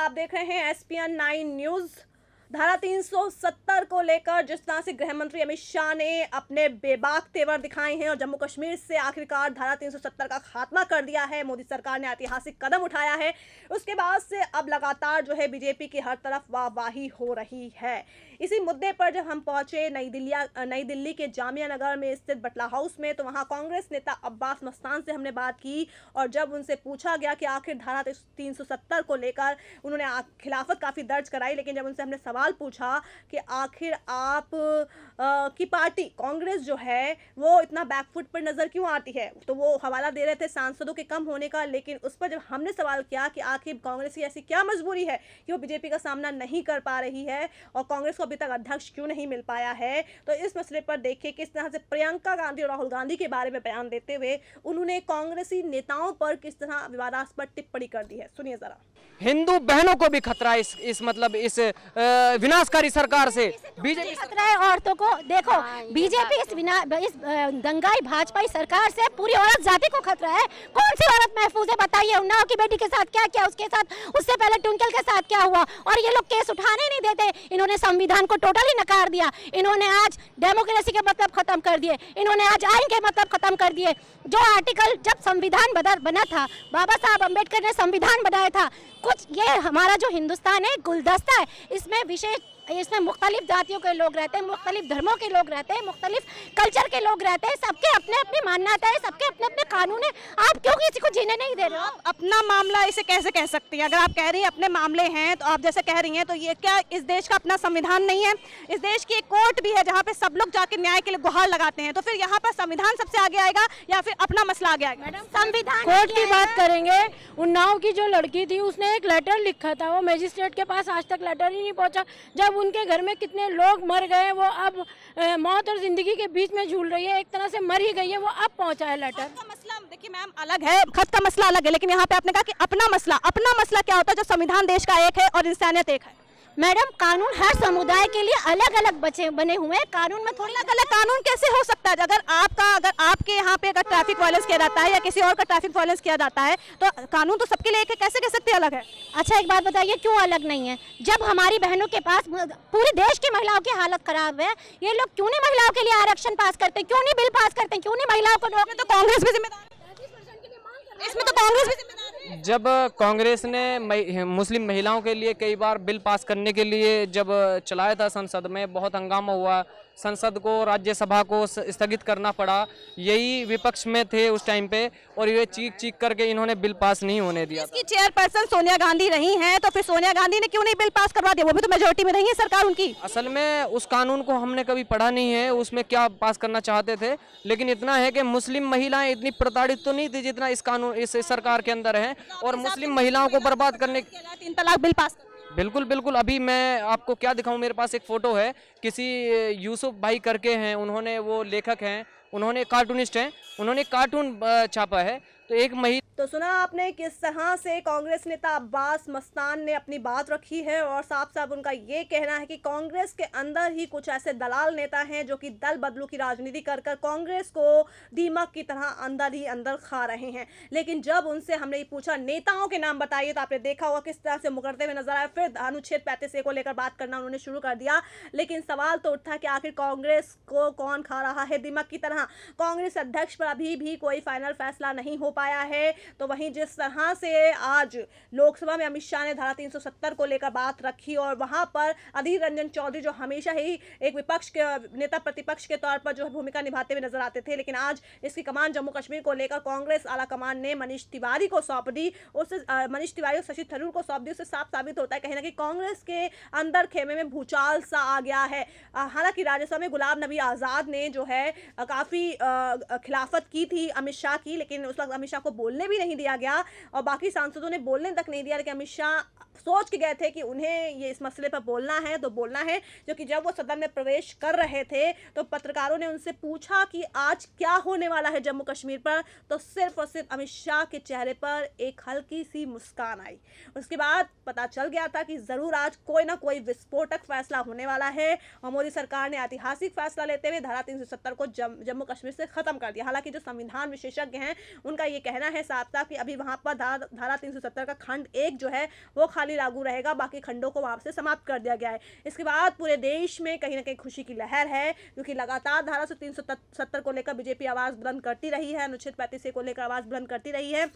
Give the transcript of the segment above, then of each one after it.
आप देख रहे हैं एस एन नाइन न्यूज़ धारा 370 को लेकर जिस तरह से गृह मंत्री अमित शाह ने अपने बेबाक तेवर दिखाए हैं और जम्मू कश्मीर से आखिरकार धारा 370 का खात्मा कर दिया है मोदी सरकार ने ऐतिहासिक कदम उठाया है उसके बाद से अब लगातार जो है बीजेपी की हर तरफ वाहवाही हो रही है इसी मुद्दे पर जब हम पहुंचे नई दिल्ली नई दिल्ली के जामिया नगर में स्थित बटला हाउस में तो वहाँ कांग्रेस नेता अब्बास मस्तान से हमने बात की और जब उनसे पूछा गया कि आखिर धारा तीन को लेकर उन्होंने खिलाफत काफ़ी दर्ज कराई लेकिन जब उनसे हमने सवाल सवाल पूछा कि आखिर आप आ, की पार्टी कांग्रेस जो है वो इतना बैकफुट पर नज़र क्यों आती है तो वो हवाला दे रहे थे सांसदों के कम होने का लेकिन उस पर जब हमने सवाल किया कि आखिर कांग्रेस की ऐसी क्या मजबूरी है कि वो बीजेपी का सामना नहीं कर पा रही है और कांग्रेस को अभी तक अध्यक्ष क्यों नहीं मिल पाया है तो इस मसले पर देखिए किस तरह से प्रियंका गांधी और राहुल गांधी के बारे में बयान देते हुए उन्होंने कांग्रेसी नेताओं पर किस तरह विवादास्पद टिप्पणी कर दी है सुनिए जरा हिंदू बहनों को भी खतरा इस इस मतलब इस आ, विनाशकारी सरकार से बीजेपी खतरा है औरतों को देखो हाँ, बीजेपी इस तो विना इस दंगाई भाजपा सरकार से पूरी औरत जाति को खतरा है कौन सी औरत महफूज है बताइए उन्नाव की बेटी के साथ क्या क्या उसके साथ उससे पहले ट्विंकल के साथ क्या हुआ और ये लोग केस उठाने नहीं देते इन्होंने संविधान को टोटली नकार दिया इन्होंने आज डेमोक्रेसी के मतलब खत्म कर दिए इन्होंने आज आइन के मतलब खत्म कर दिए जो आर्टिकल जब संविधान बना था बाबा साहब अम्बेडकर ने संविधान बनाया था कुछ ये हमारा जो हिंदुस्तान है गुलदस्ता है इसमें विशेष इसमें मुख्तलिफ जातियों के लोग रहते हैं मुख्तलिफ धर्मों के लोग रहते हैं मुख्तलिफ कल्चर के लोग रहते हैं सबके अपने अपने माननाता है सबके अपने अपने कानून है आप क्यों किसी को जीने नहीं दे रहे हो अपना मामला इसे कैसे कह सकती हैं अगर आप कह रही हैं अपने मामले हैं तो आप जैसे कह रही हैं तो ये क्या इस देश का अपना संविधान नहीं है इस देश की एक कोर्ट भी है जहाँ पे सब लोग जाके न्याय के लिए गुहार लगाते हैं तो फिर यहाँ पर संविधान सबसे आगे आएगा या फिर अपना मसला आगे आएगा संविधान कोर्ट की बात करेंगे उन्नाव की जो लड़की थी उसने एक लेटर लिखा था वो मजिस्ट्रेट के पास आज तक लेटर ही नहीं पहुंचा जब उनके घर में कितने लोग मर गए वो अब मौत और ज़िंदगी के बीच में झूल रही है एक तरह से मर ही गई है वो अब पहुंचा है लेटर मसला देखिए मैम अलग है खत का मसला अलग है लेकिन यहाँ पे आपने कहा कि अपना मसला अपना मसला क्या होता है जो संविधान देश का एक है और इंसानियत एक है मैडम कानून हर समुदाय के लिए अलग अलग बचे बने हुए हैं कानून में थोड़ी अलग अलग कानून कैसे हो सकता है अगर आपका अगर आपके यहाँ पे अगर ट्रैफिक वायलेंस किया जाता है या किसी और का ट्रैफिक वायलेंस किया जाता है तो कानून तो सबके लिए एक है कैसे कह सकते अलग है अच्छा एक बात बताइए क्यों अलग नहीं है जब हमारी बहनों के पास पूरे देश की महिलाओं की हालत खराब है ये लोग क्यों नहीं महिलाओं के लिए आरक्षण पास करते क्यों नहीं बिल पास करते क्यों नहीं महिलाओं को तो कांग्रेस भी जिम्मेदार इसमें तो कांग्रेस भी जब कांग्रेस ने मुस्लिम महिलाओं के लिए कई बार बिल पास करने के लिए जब चलाया था संसद में बहुत हंगामा हुआ संसद को राज्यसभा को स्थगित करना पड़ा यही विपक्ष में थे उस टाइम पे और ये चीख चीख करके इन्होंने बिल पास नहीं होने दिया इसकी चेयरपर्सन सोनिया गांधी रही हैं तो फिर सोनिया गांधी ने क्यों नहीं बिल पास करवा दिया वो भी तो मेजोरिटी में नहीं है सरकार उनकी असल में उस कानून को हमने कभी पढ़ा नहीं है उसमें क्या पास करना चाहते थे लेकिन इतना है कि मुस्लिम महिलाएं इतनी प्रताड़ित तो नहीं थी जितना इस कानून इस सरकार के अंदर है और मुस्लिम महिलाओं को बर्बाद करने तीन तलाक बिल पास बिल्कुल बिल्कुल अभी मैं आपको क्या दिखाऊं मेरे पास एक फ़ोटो है किसी यूसुफ भाई करके हैं उन्होंने वो लेखक हैं उन्होंने कार्टूनिस्ट हैं उन्होंने कार्टून छापा है तो एक महिला तो सुना आपने किस तरह से कांग्रेस नेता अब्बास मस्तान ने अपनी बात रखी है और साफ साफ उनका ये कहना है कि कांग्रेस के अंदर ही कुछ ऐसे दलाल नेता हैं जो कि दल बदलू की राजनीति कर कर कांग्रेस को दीमक की तरह अंदर ही अंदर खा रहे हैं लेकिन जब उनसे हमने ये पूछा नेताओं के नाम बताइए तो आपने देखा होगा किस तरह से मुकरते हुए नजर आया फिर अनुच्छेद पैंतीस ए को लेकर बात करना उन्होंने शुरू कर दिया लेकिन सवाल तो उठा कि आखिर कांग्रेस को कौन खा रहा है दीमक की तरह कांग्रेस अध्यक्ष पर अभी भी कोई फाइनल फैसला नहीं हो पाया है तो वहीं जिस तरह से आज लोकसभा में अमित शाह ने धारा 370 को लेकर बात रखी और वहां पर अधीर रंजन चौधरी जो हमेशा ही एक विपक्ष के नेता प्रतिपक्ष के तौर पर जो है भूमिका निभाते हुए नजर आते थे लेकिन आज इसकी कमान जम्मू कश्मीर को लेकर कांग्रेस आला कमान ने मनीष तिवारी को सौंप दी उससे मनीष तिवारी और शशि थरूर को सौंप दी उससे साफ साबित होता है कहीं ना कहीं कांग्रेस के अंदर खेमे में भूचाल सा आ गया है हालांकि राज्यसभा में गुलाम नबी आज़ाद ने जो है काफ़ी खिलाफत की थी अमित शाह की लेकिन उस वक्त अमित शाह को बोलने भी नहीं दिया गया और बाकी सांसदों ने बोलने तक नहीं दिया लेकिन अमित शाह सोच के गए थे कि उन्हें ये इस मसले पर बोलना है तो बोलना है क्योंकि जब वो सदन में प्रवेश कर रहे थे तो पत्रकारों ने उनसे पूछा कि आज क्या होने वाला है जम्मू कश्मीर पर तो सिर्फ और सिर्फ अमित शाह के चेहरे पर एक हल्की सी मुस्कान आई उसके बाद पता चल गया था कि ज़रूर आज कोई ना कोई विस्फोटक फैसला होने वाला है और मोदी सरकार ने ऐतिहासिक फैसला लेते हुए धारा तीन को जम्मू कश्मीर से ख़त्म कर दिया हालांकि जो संविधान विशेषज्ञ हैं उनका ये कहना है रहा कि अभी वहाँ पर धारा धारा तीन का खंड एक जो है वो खाली लागू रहेगा बाकी खंडों को वहाँ से समाप्त कर दिया गया है इसके बाद पूरे देश में कहीं ना कहीं खुशी की लहर है क्योंकि लगातार धारा से तीन को लेकर बीजेपी आवाज़ बुलंद करती रही है अनुच्छेद पैंतीस को लेकर आवाज़ बुलंद करती रही है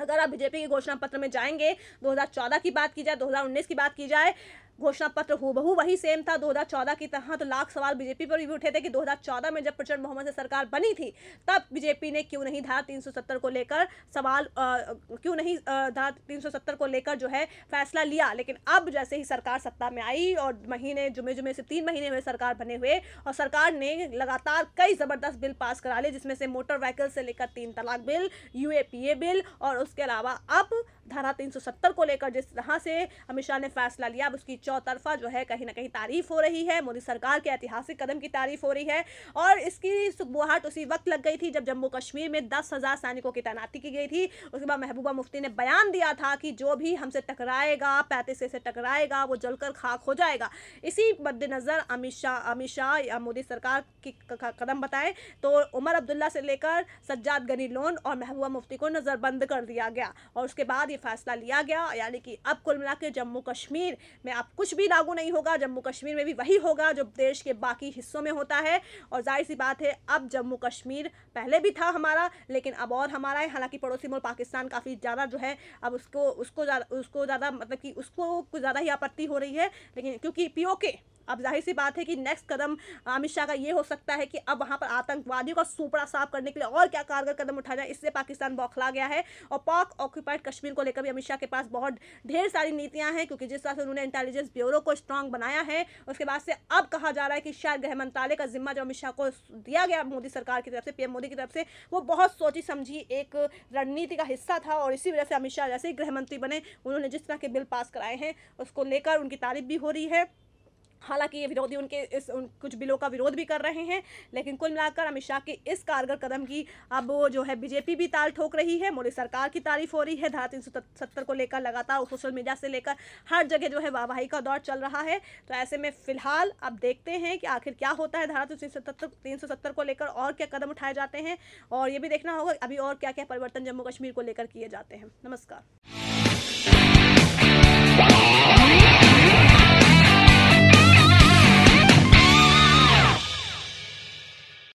अगर आप बीजेपी के घोषणा पत्र में जाएंगे 2014 की बात की जाए 2019 की बात की जाए घोषणा पत्र हूबहू वही सेम था 2014 की तरह तो लाख सवाल बीजेपी पर भी उठे थे कि 2014 में जब प्रचंड मोहम्मद से सरकार बनी थी तब बीजेपी ने क्यों नहीं धारा 370 को लेकर सवाल क्यों नहीं धारा 370 को लेकर जो है फैसला लिया लेकिन अब जैसे ही सरकार सत्ता में आई और महीने जुमे जुमे से तीन महीने में सरकार बने हुए और सरकार ने लगातार कई ज़बरदस्त बिल पास करा लिए जिसमें से मोटर व्हीकल से लेकर तीन तलाक बिल यू बिल और उसके अलावा अब धारा तीन को लेकर जिस तरह से अमित शाह ने फैसला लिया अब उसकी चौतरफा जो है कहीं ना कहीं तारीफ हो रही है मोदी सरकार के ऐतिहासिक कदम की तारीफ हो रही है और इसकी सुखबुहाट उसी वक्त लग गई थी जब जम्मू कश्मीर में दस हज़ार सैनिकों की तैनाती की गई थी उसके बाद महबूबा मुफ्ती ने बयान दिया था कि जो भी हमसे टकराएगा पैंतीस से टकराएगा वो जलकर खाक हो जाएगा इसी मद्देनज़र अमित शाह अमित शाह या मोदी सरकार की कदम बताएं तो उमर अब्दुल्ला से लेकर सज्जाद गनी लोन और महबूबा मुफ्ती को नज़रबंद कर दिया गया और उसके बाद ये फैसला लिया गया यानी कि अब कुल मिला जम्मू कश्मीर में अब कुछ भी लागू नहीं होगा जम्मू कश्मीर में भी वही होगा जो देश के बाकी हिस्सों में होता है और जाहिर सी बात है अब जम्मू कश्मीर पहले भी था हमारा लेकिन अब और हमारा है हालांकि पड़ोसी मुल्क पाकिस्तान काफ़ी ज़्यादा जो है अब उसको उसको ज़्यादा उसको ज़्यादा मतलब कि उसको कुछ ज़्यादा ही आपत्ति हो रही है लेकिन क्योंकि पी अब जाहिर सी बात है कि नेक्स्ट कदम अमित शाह का ये हो सकता है कि अब वहाँ पर आतंकवादियों का सूपड़ा साफ करने के लिए और क्या कारगर कदम उठा जाए इससे पाकिस्तान बौखला गया है और पाक ऑक्यूपाइड कश्मीर को लेकर भी अमित शाह के पास बहुत ढेर सारी नीतियाँ हैं क्योंकि जिस तरह से उन्होंने इंटेलिजेंस ब्यूरो को स्ट्रांग बनाया है उसके बाद से अब कहा जा रहा है कि शायद गृह मंत्रालय का जिम्मा जो अमित शाह को दिया गया मोदी सरकार की तरफ से पीएम मोदी की तरफ से वो बहुत सोची समझी एक रणनीति का हिस्सा था और इसी वजह से अमित शाह जैसे ही गृह मंत्री बने उन्होंने जिस तरह के बिल पास कराए हैं उसको लेकर उनकी तारीफ भी हो रही है हालांकि ये विरोधी उनके इस उन कुछ बिलों का विरोध भी कर रहे हैं लेकिन कुल मिलाकर अमित शाह के इस कारगर कदम की अब जो है बीजेपी भी ताल ठोक रही है मोदी सरकार की तारीफ हो रही है धारा तीन को लेकर लगातार सोशल मीडिया से लेकर हर जगह जो है वाहवाही का दौर चल रहा है तो ऐसे में फिलहाल अब देखते हैं कि आखिर क्या होता है धारा तीन को लेकर और क्या कदम उठाए जाते हैं और ये भी देखना होगा अभी और क्या क्या परिवर्तन जम्मू कश्मीर को लेकर किए जाते हैं नमस्कार